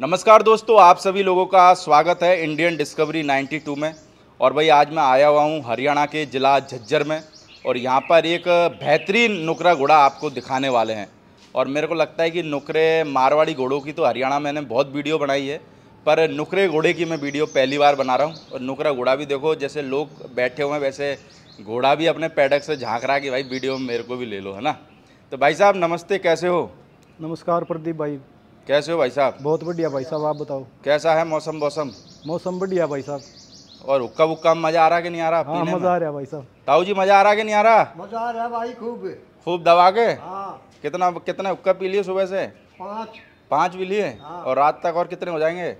नमस्कार दोस्तों आप सभी लोगों का स्वागत है इंडियन डिस्कवरी 92 में और भाई आज मैं आया हुआ हूँ हरियाणा के ज़िला झज्जर में और यहाँ पर एक बेहतरीन नुकरा घोड़ा आपको दिखाने वाले हैं और मेरे को लगता है कि नुकरे मारवाड़ी घोड़ों की तो हरियाणा मैंने बहुत वीडियो बनाई है पर नुकरे घोड़े की मैं वीडियो पहली बार बना रहा हूँ और नुकरा घोड़ा भी देखो जैसे लोग बैठे हुए हैं वैसे घोड़ा भी अपने पैडक से झाँक रहा कि भाई वीडियो मेरे को भी ले लो है ना तो भाई साहब नमस्ते कैसे हो नमस्कार प्रदीप भाई कैसे हो भाई साहब बहुत बढ़िया भाई साहब आप बताओ कैसा है मौसम मौसम मौसम बढ़िया भाई साहब और हुक्का बुक्का मजा आ रहा कि नहीं आ रहा हाँ, मजा आ रहा भाई साहब ताऊ जी मजा आ रहा कि नहीं आ रहा मजा आ रहा भाई खूब खूब दबा के हाँ। कितना कितने हुक्का पी लिए सुबह से पाँच पाँच भी लिए हाँ। और रात तक और कितने हो जाएंगे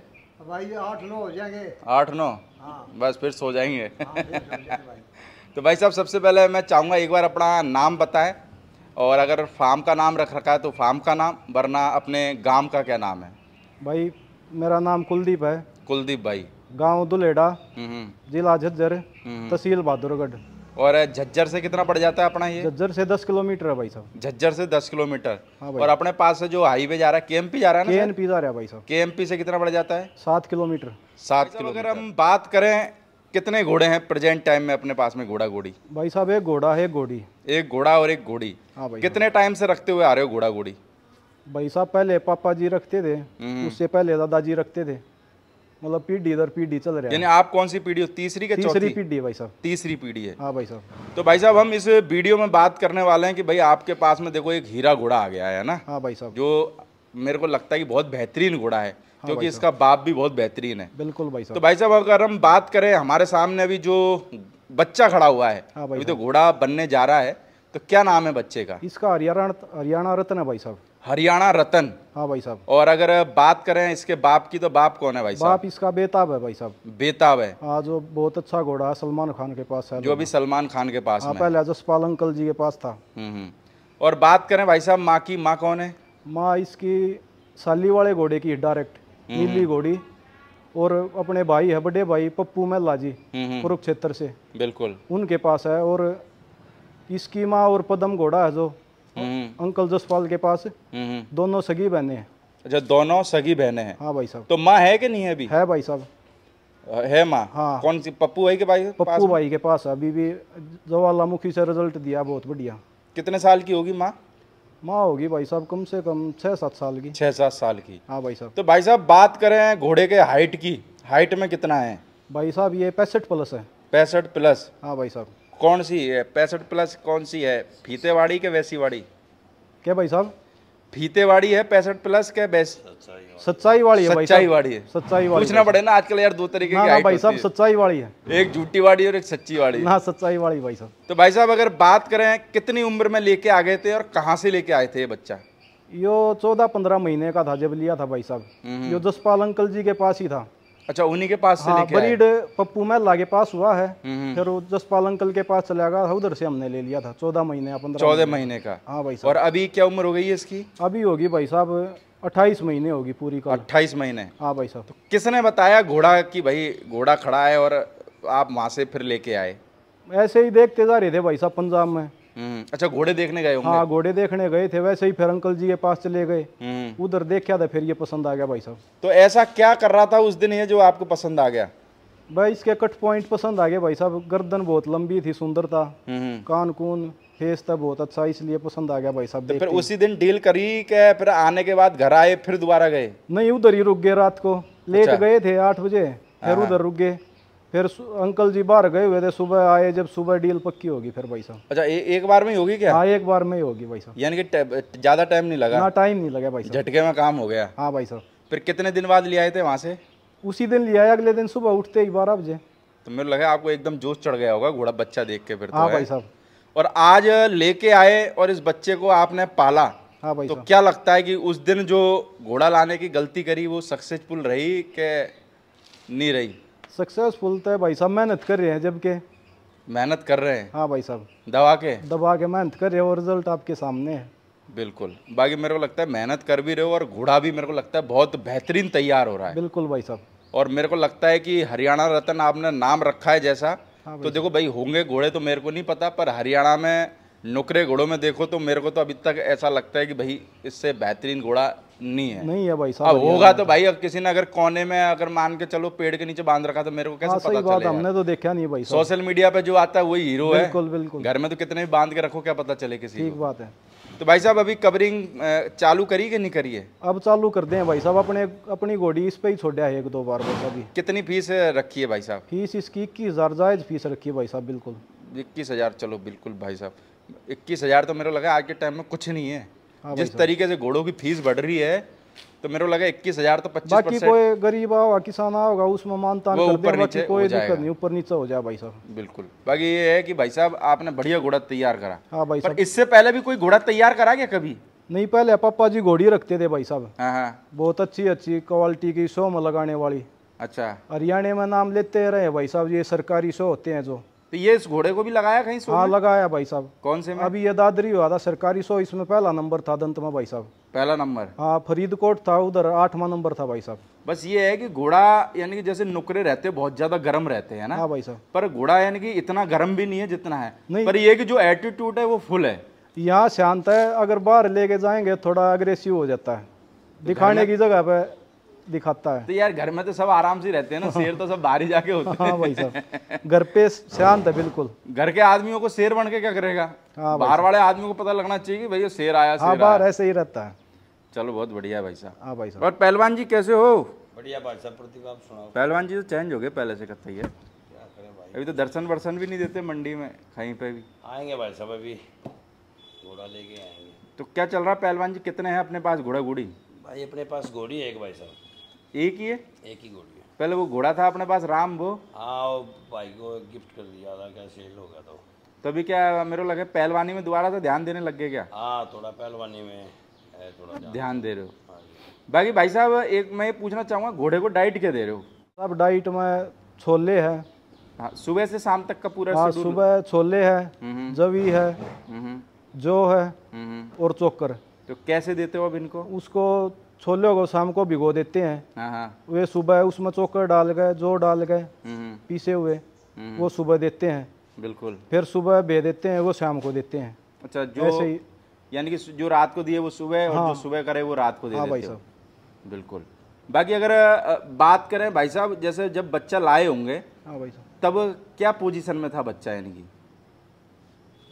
भाई आठ नौ हो जाएंगे आठ नौ हाँ। बस फिर सो जाएंगे हाँ, तो भाई साहब सबसे पहले मैं चाहूँगा एक बार अपना नाम बताएं और अगर फार्म का नाम रख रखा है तो फार्म का नाम वरना अपने गांव का क्या नाम है भाई मेरा नाम कुलदीप है कुलदीप भाई गांव दुलेडा हम्म, हम्म। जिला झज्जर हम्म, तहसील बहादुरगढ़ और झज्जर से कितना पड़ जाता है अपना ये झज्जर से दस किलोमीटर है भाई साहब झज्जर से दस किलोमीटर हाँ और अपने पास से जो हाईवे जा रहा है के जा रहा है केएमपी जा रहा है भाई साहब के से कितना पड़ जाता है सात किलोमीटर सात तो किलोमीटर अगर हम बात करें कितने घोड़े हैं प्रेजेंट टाइम में अपने पास में घोड़ा घोड़ी भाई साहब एक घोड़ा है घोड़ी एक घोड़ा और एक घोड़ी हाँ भाई कितने टाइम हाँ। से रखते हुए आ रहे हो घोड़ा घोड़ी भाई साहब पहले पापा जी रखते थे हम्म। उससे पहले दादाजी रखते थे मतलब पीढ़ी इधर पीढ़ी चल रहा है यानी आप कौन सी पीढ़ी हो तीसरी की तीसरी पीढ़ी है भाई साहब तीसरी पीढ़ी है हाँ भाई साहब तो भाई साहब हम इस वीडियो में बात करने वाले हैं कि भाई आपके पास में देखो एक हीरा घोड़ा आ गया है ना हाँ भाई साहब जो मेरे को लगता है कि बहुत बेहतरीन घोड़ा है हाँ क्योंकि इसका बाप भी बहुत बेहतरीन है बिल्कुल भाई तो भाई साहब अगर हम बात करें हमारे सामने अभी जो बच्चा खड़ा हुआ है हाँ अभी तो घोड़ा बनने जा रहा है तो क्या नाम है बच्चे का इसका हरियाणा हरियाणा रत्न है भाई साहब हरियाणा रतन हाँ भाई साहब और अगर बात करें इसके बाप की तो बाप कौन है भाई साहब बाप इसका बेताब है भाई साहब बेताब है हाँ जो बहुत अच्छा घोड़ा है सलमान खान के पास है जो अभी सलमान खान के पास हाँ, पहले जसपाल अंकल जी के पास था हम्म, हम्म। और बात करें भाई साहब माँ की माँ कौन है माँ इसकी साली वाले घोड़े की डायरेक्ट हम्म। नीली घोड़ी और अपने भाई है बड़े भाई पप्पू मेला जी हम्म। कुरुक्षेत्र से बिल्कुल उनके पास है और इसकी माँ और पदम घोड़ा है जो हम्म। अंकल जसपाल के पास दोनों सगी बहने हैं अच्छा दोनों सगी बहने हैं हाँ भाई साहब तो माँ है कि नहीं है अभी है भाई साहब है माँ हाँ कौन सी पप्पू भाई के भाई पप्पू भाई के पास अभी भी मुखी से रिजल्ट दिया बहुत बढ़िया कितने साल की होगी माँ माँ होगी भाई साहब कम से कम छः सात साल की छः सात साल की हाँ भाई साहब तो भाई साहब बात करें घोड़े के हाइट की हाइट में कितना है भाई साहब ये पैंसठ प्लस है पैंसठ प्लस हाँ भाई साहब कौन सी है पैंसठ प्लस कौन सी है फीतेवाड़ी के वैसी वाड़ी क्या भाई साहब फीते वाड़ी है पैंसठ प्लस के बेस सच्चाई वाली है सच्चाई वाली है सच्चाई वाली पूछना पड़े ना आजकल यार दो तरीके की भाई साहब सच्चाई वाली है एक झूठी वाड़ी और एक सच्ची वाड़ी ना सच्चाई वाली भाई साहब तो भाई साहब अगर बात करें कितनी उम्र में लेके आ गए थे और कहाँ से लेके आए थे ये बच्चा यो चौदह पंद्रह महीने का था जब लिया था भाई साहब हम्म। यो जसपाल अंकल जी के पास ही था अच्छा उन्हीं के पास से हाँ, बरीड पप्पू मेला के पास हुआ है हम्म, हम्म। फिर जसपाल अंकल के पास चला गया उधर से हमने ले लिया था चौदह महीने चौदह महीने का हाँ भाई साहब और अभी क्या उम्र हो गई है इसकी अभी होगी भाई साहब अट्ठाईस महीने होगी पूरी का अट्ठाईस महीने हाँ भाई साहब तो किसने बताया घोड़ा कि भाई घोड़ा खड़ा है और आप वहाँ से फिर लेके आए ऐसे ही देखते जा रहे थे भाई साहब पंजाब में हम्म। अच्छा घोड़े देखने गए हाँ घोड़े देखने गए थे वैसे ही फिर अंकल जी के पास चले गए हम्म। उधर देखा था फिर ये पसंद आ गया भाई साहब तो ऐसा क्या कर रहा था उस दिन ये जो आपको पसंद आ गया भाई इसके कट पॉइंट पसंद आ गया भाई साहब गर्दन बहुत लंबी थी सुंदर था हम्म। कान कून फेस था बहुत अच्छा इसलिए पसंद आ गया भाई साहब तो फिर उसी दिन डील करी के फिर आने के बाद घर आए फिर दोबारा गए नहीं उधर ही रुक गए रात को लेट अच्छा। गए थे आठ बजे फिर हाँ। उधर रुक गए फिर अंकल जी बाहर गए हुए थे सुबह आए जब सुबह डील पक्की होगी फिर भाई साहब अच्छा ए, एक बार में ही होगी क्या हाँ एक बार में ही होगी भाई साहब यानी कि ज़्यादा टाइम नहीं लगा ना टाइम नहीं लगा भाई झटके में काम हो गया हाँ भाई साहब फिर कितने दिन बाद ले आए थे वहाँ से उसी दिन ले आए अगले दिन सुबह उठते ही बारह बजे तो मेरे लगा आपको एकदम जोश चढ़ गया होगा घोड़ा बच्चा देख के फिर तो हाँ भाई साहब और आज लेके आए और इस बच्चे को आपने पाला हाँ भाई तो क्या लगता है कि उस दिन जो घोड़ा लाने की गलती करी वो सक्सेसफुल रही के नहीं रही सक्सेसफुल तो है भाई साहब मेहनत कर रहे हैं जबकि मेहनत कर रहे हैं हाँ भाई साहब दबा के दबा के मेहनत कर रहे हो रिजल्ट आपके सामने है बिल्कुल बाकी मेरे को लगता है मेहनत कर भी रहे हो और घोड़ा भी मेरे को लगता है बहुत बेहतरीन तैयार हो रहा है बिल्कुल भाई साहब और मेरे को लगता है कि हरियाणा रतन आपने नाम रखा है जैसा हाँ तो देखो भाई होंगे घोड़े तो मेरे को नहीं पता पर हरियाणा में नुकरे घोड़ों में देखो तो मेरे को तो अभी तक ऐसा लगता है कि भाई इससे बेहतरीन घोड़ा नहीं है नहीं है भाई साहब अब होगा तो भाई अब किसी ने अगर कोने में अगर मान के चलो पेड़ के नीचे बांध रखा तो मेरे को कैसे हाँ, पता चलेगा हमने तो देखा नहीं भाई सोशल मीडिया पे जो आता है वही हीरो है बिल्कुल बिल्कुल घर में तो कितने भी बांध के रखो क्या पता चले किसी ठीक बात है तो भाई साहब अभी कवरिंग चालू करी कि नहीं करिए अब चालू कर दें भाई साहब अपने अपनी घोड़ी इस पे ही छोड़ा है एक दो बार बस अभी कितनी फीस रखी है भाई साहब फीस इसकी इक्कीस हजार जायज फीस रखी है भाई साहब बिल्कुल इक्कीस हजार चलो बिल्कुल भाई साहब इक्कीस हज़ार तो मेरे लगा आज के टाइम में कुछ नहीं है हाँ जिस तरीके से घोड़ों की फीस बढ़ रही है तो मेरे को लगा इक्कीस हजार तो पच्चीस बाकी कोई गरीब आओ किसान आओगा उसमें मानता ऊपर नीचे कोई दिक्कत नहीं ऊपर नीचे हो जाए भाई साहब बिल्कुल बाकी ये है कि भाई साहब आपने बढ़िया घोड़ा तैयार करा हाँ भाई साहब इससे पहले भी कोई घोड़ा तैयार करा क्या कभी नहीं पहले पापा जी घोड़ी रखते थे भाई साहब हाँ, हाँ। बहुत अच्छी अच्छी क्वालिटी की शो में लगाने वाली अच्छा हरियाणा में नाम लेते रहे भाई साहब ये सरकारी शो होते हैं जो तो ये इस घोड़े को भी लगाया कहीं सो हाँ लगाया भाई साहब कौन से में? अभी ये दादरी हुआ था सरकारी सो इसमें पहला नंबर था दंतमा भाई साहब पहला नंबर हाँ फरीदकोट था उधर आठवां नंबर था भाई साहब बस ये है कि घोड़ा यानी कि जैसे नुकरे रहते बहुत ज्यादा गर्म रहते हैं ना हाँ भाई साहब पर घोड़ा यानी कि इतना गर्म भी नहीं है जितना है नहीं पर ये कि जो एटीट्यूड है वो फुल है यहाँ शांत है अगर बाहर लेके जाएंगे थोड़ा अग्रेसिव हो जाता है दिखाने की जगह पे दिखाता है तो यार घर में तो सब आराम से रहते हैं ना शेर तो सब बाहर ही जाके होते हाँ, हैं भाई साहब घर पे शांत है बिल्कुल घर के आदमियों को शेर बन के क्या करेगा हाँ, बाहर वाले आदमियों को पता लगना चाहिए कि भाई ये शेर आया हाँ, शेर बाहर ऐसे ही रहता है चलो बहुत बढ़िया भाई साहब हाँ भाई साहब और पहलवान जी कैसे हो बढ़िया भाई साहब प्रतिभा पहलवान जी तो चेंज हो गए पहले से कथा है अभी तो दर्शन वर्शन भी नहीं देते मंडी में कहीं पे भी आएंगे भाई साहब अभी घोड़ा लेके आएंगे तो क्या चल रहा है पहलवान जी कितने हैं अपने पास घोड़ा घोड़ी भाई अपने पास घोड़ी है एक भाई साहब एक ही है एक ही घोड़ी है पहले वो घोड़ा था अपने पास राम वो हाँ भाई को गिफ्ट कर दिया था क्या सेल होगा तो तभी क्या मेरे लगे पहलवानी में दोबारा तो ध्यान देने लग गए क्या हाँ थोड़ा पहलवानी में थोड़ा ध्यान दे रहे हो हाँ बाकी भाई साहब एक मैं ये पूछना चाहूँगा घोड़े को डाइट क्या दे रहे हो अब डाइट में छोले है हाँ, सुबह से शाम तक का पूरा हाँ, सुबह छोले है हम्म, हम्म। जवी है हम्म, जो है और चोकर तो कैसे देते हो अब इनको उसको छोले को शाम को भिगो देते हैं हाँ, हाँ। वे सुबह उसमें चोकर डाल गए जो डाल गए हम्म, हम्म। पीसे हुए हम्म, वो सुबह देते हैं बिल्कुल फिर सुबह भे देते हैं वो शाम को देते हैं अच्छा जो यानी कि जो रात को दिए वो सुबह और जो हाँ। सुबह करे वो रात को दे हाँ, देते हैं बिल्कुल बाकी अगर बात करें भाई साहब जैसे जब बच्चा लाए होंगे हाँ तब क्या पोजीशन में था बच्चा यानी कि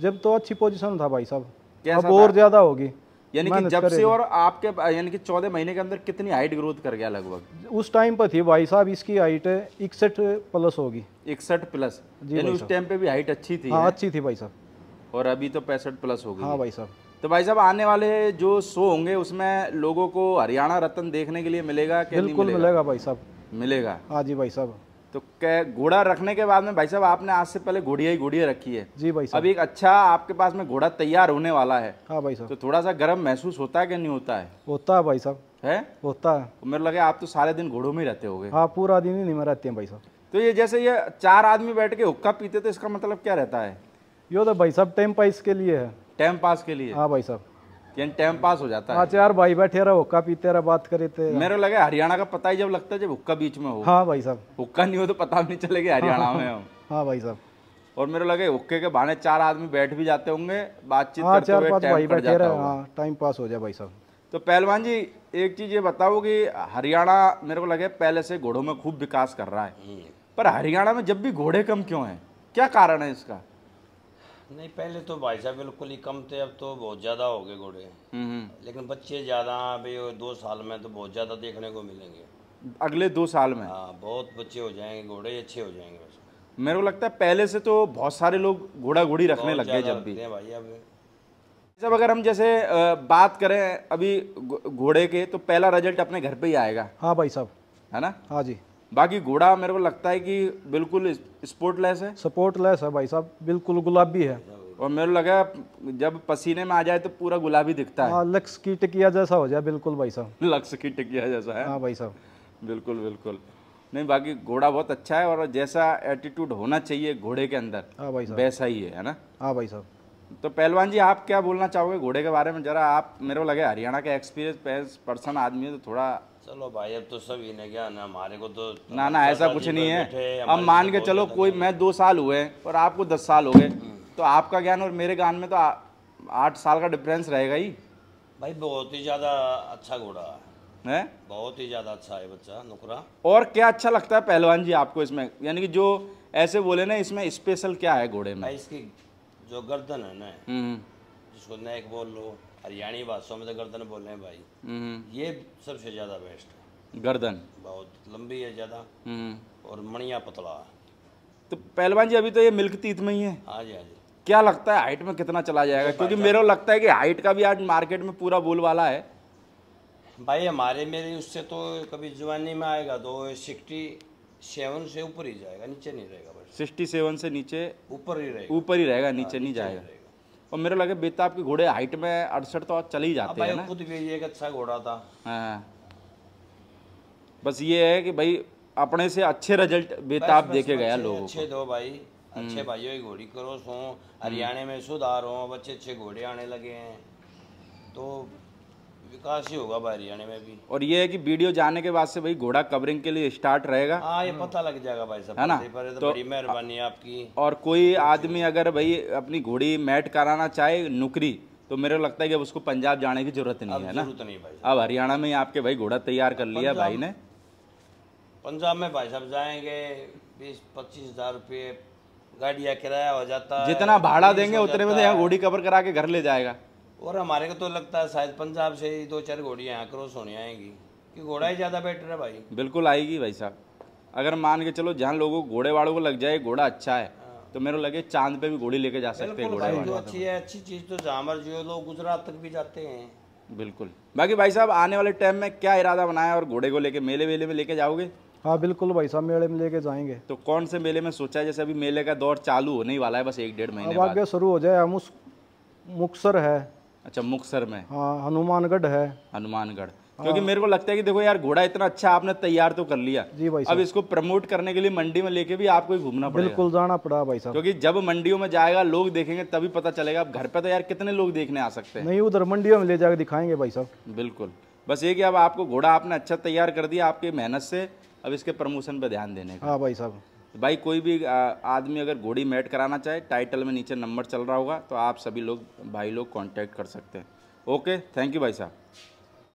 जब तो अच्छी पोजीशन था भाई साहब अब और ज़्यादा होगी यानी कि जब से और आपके यानी कि चौदह महीने के अंदर कितनी हाइट ग्रोथ कर गया लगभग उस टाइम पर थी भाई साहब इसकी हाइट इकसठ प्लस होगी इकसठ प्लस यानी उस टाइम पे भी हाइट अच्छी थी हाँ, अच्छी थी भाई साहब और अभी तो पैंसठ प्लस होगी हाँ भाई साहब तो भाई साहब आने वाले जो शो होंगे उसमें लोगों को हरियाणा रतन देखने के लिए मिलेगा बिल्कुल मिलेगा भाई साहब मिलेगा हाँ जी भाई साहब तो क्या घोड़ा रखने के बाद में भाई साहब आपने आज से पहले घोड़िया ही घोड़िया रखी है जी भाई अभी एक अच्छा आपके पास में घोड़ा तैयार होने वाला है हाँ भाई साहब तो थोड़ा सा गर्म महसूस होता है कि नहीं होता है होता है भाई साहब है होता है तो मेरे लगे आप तो सारे दिन घोड़ों में ही रहते हो हाँ पूरा दिन ही नहीं में रहते हैं भाई साहब तो ये जैसे ये चार आदमी बैठ के हुक्का पीते तो इसका मतलब क्या रहता है यो तो भाई साहब टाइम पास के लिए है टाइम पास के लिए हाँ भाई साहब यानी टाइम पास हो जाता है यार हाँ, भाई बैठे रहे हुक्का पीते रहे बात करे थे मेरे लगा हरियाणा का पता ही जब लगता है जब हुक्का बीच में हो हाँ भाई साहब हुक्का नहीं हो तो पता भी नहीं चलेगा हरियाणा में हम हाँ भाई साहब और मेरे लगे हुक्के के बहाने चार आदमी बैठ भी जाते होंगे बातचीत हाँ, करते हुए टाइम बैठे हाँ, टाइम पास हो जाए भाई साहब तो पहलवान जी एक चीज ये बताओ कि हरियाणा मेरे को लगे पहले से घोड़ों में खूब विकास कर रहा है हम्म। पर हरियाणा में जब भी घोड़े कम क्यों है क्या कारण है इसका नहीं पहले तो भाई साहब बिल्कुल ही कम थे अब तो बहुत ज़्यादा हो गए घोड़े हम्म, हम्म। लेकिन बच्चे ज़्यादा अभी दो साल में तो बहुत ज़्यादा देखने को मिलेंगे अगले दो साल में हाँ बहुत बच्चे हो जाएंगे घोड़े अच्छे हो जाएंगे मेरे को लगता है पहले से तो बहुत सारे लोग घोड़ा घोड़ी रखने लग गए जब भी भाई अब अगर हम जैसे बात करें अभी घोड़े के तो पहला रिजल्ट अपने घर पे ही आएगा हाँ भाई साहब है ना हाँ जी बाकी घोड़ा मेरे को लगता है कि बिल्कुल स्पोर्टलेस है स्पोर्टलेस है भाई साहब बिल्कुल गुलाबी है और मेरे लगा जब पसीने में आ जाए तो पूरा गुलाबी दिखता है आ, हाँ, लक्स की टिकिया जैसा हो जाए बिल्कुल भाई साहब लक्स की टिकिया जैसा है हाँ भाई साहब बिल्कुल बिल्कुल नहीं बाकी घोड़ा बहुत अच्छा है और जैसा एटीट्यूड होना चाहिए घोड़े के अंदर हाँ भाई साहब वैसा ही है है ना हाँ भाई साहब तो पहलवान जी आप क्या बोलना चाहोगे घोड़े के बारे में जरा आप मेरे को लगे हरियाणा के एक्सपीरियंस पर्सन आदमी है तो थोड़ा चलो भाई अब तो सब इन्हें क्या ना हमारे को तो ना ना ऐसा कुछ नहीं है अब मान के चलो कोई मैं दो साल हुए और आपको दस साल हो गए हम्म। तो आपका ज्ञान और मेरे ज्ञान में तो आठ साल का डिफरेंस रहेगा ही भाई बहुत ही ज़्यादा अच्छा घोड़ा है बहुत ही ज़्यादा अच्छा है बच्चा नुकरा और क्या अच्छा लगता है पहलवान जी आपको इसमें यानी कि जो ऐसे बोले ना इसमें स्पेशल क्या है घोड़े में इसकी जो गर्दन है ना हम्म। जिसको नैक बोल लो हरियाणी भाषा में तो गर्दन बोले हैं भाई हम्म। ये सबसे ज़्यादा बेस्ट है गर्दन बहुत लंबी है ज़्यादा हम्म। और मणिया पतला तो पहलवान जी अभी तो ये मिल्क तीत में ही है हाँ जी हाँ जी क्या लगता है हाइट में कितना चला जाएगा क्योंकि मेरे को लगता है कि हाइट का भी आज मार्केट में पूरा बोलवाला है भाई हमारे मेरे उससे तो कभी जवानी में आएगा तो सिक्सटी सेवन से ऊपर ही जाएगा नीचे नहीं रहेगा सिक्सटी सेवन से नीचे ऊपर ही रहेगा ऊपर ही रहेगा हाँ, नीचे नहीं जाएगा और मेरे लगे बेताब के घोड़े हाइट में अड़सठ तो चल ही जाते हाँ हैं खुद भी एक अच्छा घोड़ा था हाँ। बस ये है कि भाई अपने से अच्छे रिजल्ट बेताब देखे गया लोग अच्छे दो भाई अच्छे हम्म। भाइयों की घोड़ी क्रॉस हों हरियाणा में सुधार हो अब अच्छे अच्छे घोड़े आने लगे हैं तो विकास ही होगा भाई हरियाणा में भी और ये है कि वीडियो जाने के बाद से भाई घोड़ा कवरिंग के लिए स्टार्ट रहेगा हाँ ये पता लग जाएगा भाई साहब है ना पर तो, तो बड़ी मेहरबानी आपकी और कोई आदमी अगर भाई अपनी घोड़ी मैट कराना चाहे नौकरी तो मेरे को लगता है कि अब उसको पंजाब जाने की जरूरत नहीं है ना अब हरियाणा में आपके भाई घोड़ा तैयार कर लिया भाई ने पंजाब में भाई साहब जाएंगे बीस पच्चीस हजार रुपये गाड़ी या किराया हो जाता जितना भाड़ा देंगे उतने में तो यहाँ घोड़ी कवर करा के घर ले जाएगा और हमारे को तो लगता है शायद पंजाब से ही दो चार घोड़ियाँ यहाँ क्रॉस होने आएंगी कि घोड़ा ही ज़्यादा बेटर है भाई बिल्कुल आएगी भाई साहब अगर मान के चलो जहाँ लोगों को घोड़े वालों को लग जाए घोड़ा अच्छा है हाँ। तो मेरे लगे चांद पे भी घोड़ी लेके जा सकते हैं घोड़ा जो अच्छी है अच्छी चीज़ तो जामर जो लोग गुजरात तक भी जाते हैं बिल्कुल बाकी भाई साहब आने वाले टाइम में क्या इरादा बनाया और घोड़े को लेके मेले वेले में लेके जाओगे हाँ बिल्कुल भाई साहब मेले में लेके जाएंगे तो कौन से मेले में सोचा है जैसे अभी मेले का दौर चालू होने ही वाला है बस एक डेढ़ महीने शुरू हो जाए हम उस मुक्सर है अच्छा मुक्सर में हाँ हनुमानगढ़ है हनुमानगढ़ हाँ। क्योंकि मेरे को लगता है कि देखो यार घोड़ा इतना अच्छा आपने तैयार तो कर लिया जी भाई अब इसको प्रमोट करने के लिए मंडी में लेके भी आपको घूमना पड़ेगा बिल्कुल जाना पड़ा भाई साहब क्योंकि जब मंडियों में जाएगा लोग देखेंगे तभी पता चलेगा आप घर पे तो यार कितने लोग देखने आ सकते हैं नहीं उधर मंडियों में ले जाकर दिखाएंगे भाई साहब बिल्कुल बस ये की अब आपको घोड़ा आपने अच्छा तैयार कर दिया आपकी मेहनत से अब इसके प्रमोशन पर ध्यान देने का हाँ भाई साहब तो भाई कोई भी आदमी अगर घोड़ी मेट कराना चाहे टाइटल में नीचे नंबर चल रहा होगा तो आप सभी लोग भाई लोग कॉन्टैक्ट कर सकते हैं ओके थैंक यू भाई साहब